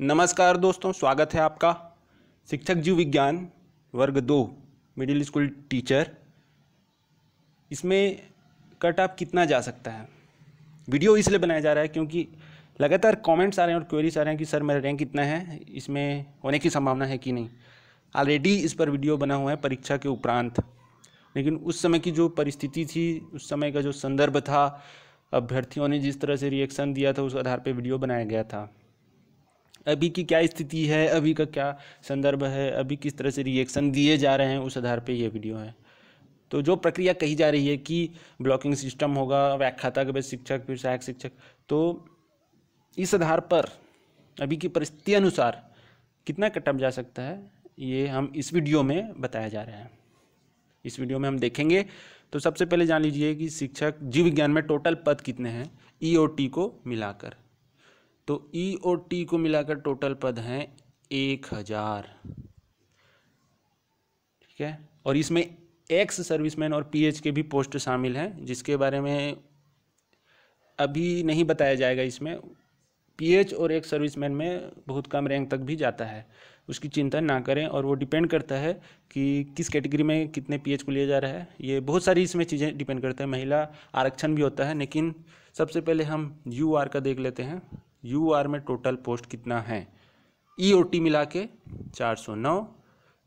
नमस्कार दोस्तों स्वागत है आपका शिक्षक जीव विज्ञान वर्ग दो मिडिल स्कूल टीचर इसमें कट आप कितना जा सकता है वीडियो इसलिए बनाया जा रहा है क्योंकि लगातार कमेंट्स आ रहे हैं और क्वेरीज आ रहे हैं कि सर मेरा रैंक कितना है इसमें होने की संभावना है कि नहीं ऑलरेडी इस पर वीडियो बना हुआ है परीक्षा के उपरांत लेकिन उस समय की जो परिस्थिति थी उस समय का जो संदर्भ था अभ्यर्थियों ने जिस तरह से रिएक्शन दिया था उस आधार पर वीडियो बनाया गया था अभी की क्या स्थिति है अभी का क्या संदर्भ है अभी किस तरह से रिएक्शन दिए जा रहे हैं उस आधार पर यह वीडियो है तो जो प्रक्रिया कही जा रही है कि ब्लॉकिंग सिस्टम होगा व्याख्याता के शिक्षक फिर सहायक शिक्षक तो इस आधार पर अभी की परिस्थिति अनुसार कितना कटअप जा सकता है ये हम इस वीडियो में बताया जा रहा है इस वीडियो में हम देखेंगे तो सबसे पहले जान लीजिए कि शिक्षक जीव विज्ञान में टोटल पद कितने हैं ई e को मिलाकर तो ई e और टी को मिलाकर टोटल पद हैं एक हजार ठीक है और इसमें एक्स सर्विसमैन और पीएच के भी पोस्ट शामिल हैं जिसके बारे में अभी नहीं बताया जाएगा इसमें पीएच और एक्स सर्विसमैन में बहुत कम रैंक तक भी जाता है उसकी चिंता ना करें और वो डिपेंड करता है कि किस कैटेगरी में कितने पीएच को लिया जा रहा है ये बहुत सारी इसमें चीज़ें डिपेंड करता है महिला आरक्षण भी होता है लेकिन सबसे पहले हम यू आर का देख लेते हैं यू आर में टोटल पोस्ट कितना है ई ओ टी मिला के चार सौ नौ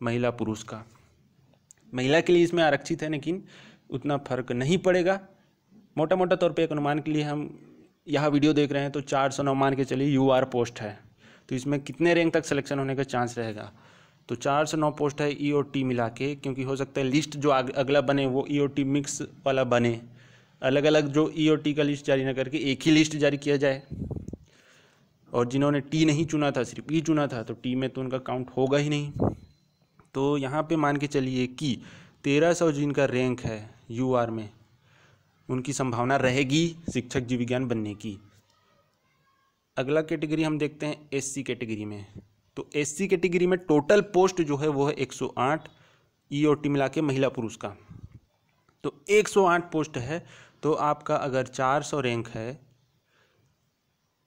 महिला पुरुष का महिला के लिए इसमें आरक्षित है लेकिन उतना फर्क नहीं पड़ेगा मोटा मोटा तौर पे एक अनुमान के लिए हम यह वीडियो देख रहे हैं तो चार सौ नौ मान के चलिए यू आर पोस्ट है तो इसमें कितने रैंक तक सिलेक्शन होने का चांस रहेगा तो चार सौ नौ पोस्ट है ई ओ टी मिला के क्योंकि हो सकता है लिस्ट जो अगला बने वो ई ओ टी मिक्स वाला बने अलग अलग जो ई ओ टी का लिस्ट जारी ना करके एक ही लिस्ट जारी किया जाए और जिन्होंने टी नहीं चुना था सिर्फ ई चुना था तो टी में तो उनका काउंट होगा ही नहीं तो यहाँ पे मान के चलिए कि तेरह सौ जिनका रैंक है यू आर में उनकी संभावना रहेगी शिक्षक जीव विज्ञान बनने की अगला कैटेगरी हम देखते हैं एस सी कैटेगरी में तो एस सी कैटेगरी में टोटल पोस्ट जो है वो है एक सौ आठ ई e और टी मिला के महिला पुरुष का तो एक सौ आठ पोस्ट है तो आपका अगर चार सौ रैंक है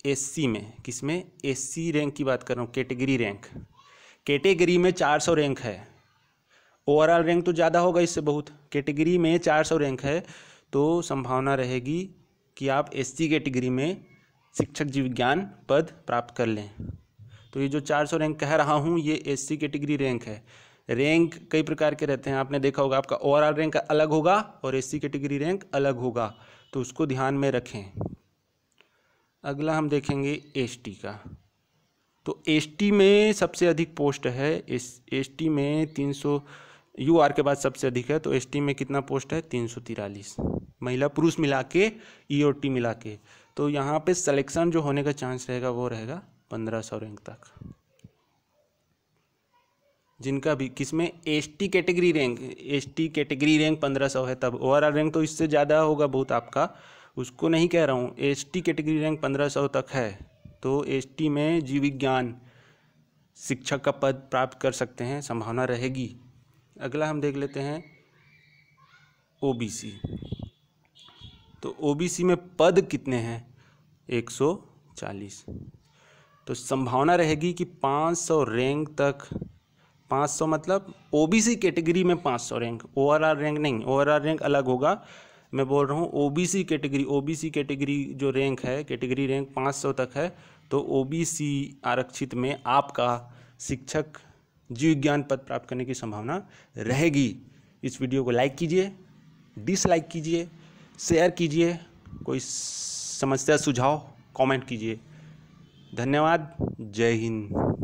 एससी में किसमें एससी रैंक की बात कर रहा हूँ कैटेगरी रैंक कैटेगरी में 400 रैंक है ओवरऑल रैंक तो ज़्यादा होगा इससे बहुत कैटेगरी में 400 रैंक है तो संभावना रहेगी कि आप एससी कैटेगरी में शिक्षक जीव विज्ञान पद प्राप्त कर लें तो ये जो 400 रैंक कह रहा हूँ ये सी कैटेगरी रैंक है रैंक कई प्रकार के रहते हैं आपने देखा होगा आपका ओवरऑल रैंक अलग होगा और सी कैटेगरी रैंक अलग होगा तो उसको ध्यान में रखें अगला हम देखेंगे एसटी का तो एसटी में सबसे अधिक पोस्ट है एस एस में तीन सौ यू आर के बाद सबसे अधिक है तो एसटी में कितना पोस्ट है तीन सौ तिरालीस महिला पुरुष मिला के ई और टी मिला के तो यहाँ पे सिलेक्शन जो होने का चांस रहेगा वो रहेगा पंद्रह सौ रैंक तक जिनका भी किसमें S T category rank S T category rank पंद्रह सौ है तब ओवरऑल रैंक तो इससे ज़्यादा होगा बहुत आपका उसको नहीं कह रहा हूँ एस टी कैटेगरी रैंक पंद्रह सौ तक है तो एस टी में जीव विज्ञान शिक्षक का पद प्राप्त कर सकते हैं संभावना रहेगी अगला हम देख लेते हैं ओ बी सी तो ओ बी सी में पद कितने हैं एक सौ चालीस तो संभावना रहेगी कि पाँच सौ रैंक तक पाँच सौ मतलब ओ बी सी कैटेगरी में पाँच सौ रैंक आर रैंक नहीं आर रैंक अलग होगा मैं बोल रहा हूँ ओबीसी कैटेगरी ओबीसी कैटेगरी जो रैंक है कैटेगरी रैंक 500 तक है तो ओबीसी आरक्षित में आपका शिक्षक जीव ज्ञान पद प्राप्त करने की संभावना रहेगी इस वीडियो को लाइक कीजिए डिसलाइक कीजिए शेयर कीजिए कोई समस्या सुझाव कमेंट कीजिए धन्यवाद जय हिंद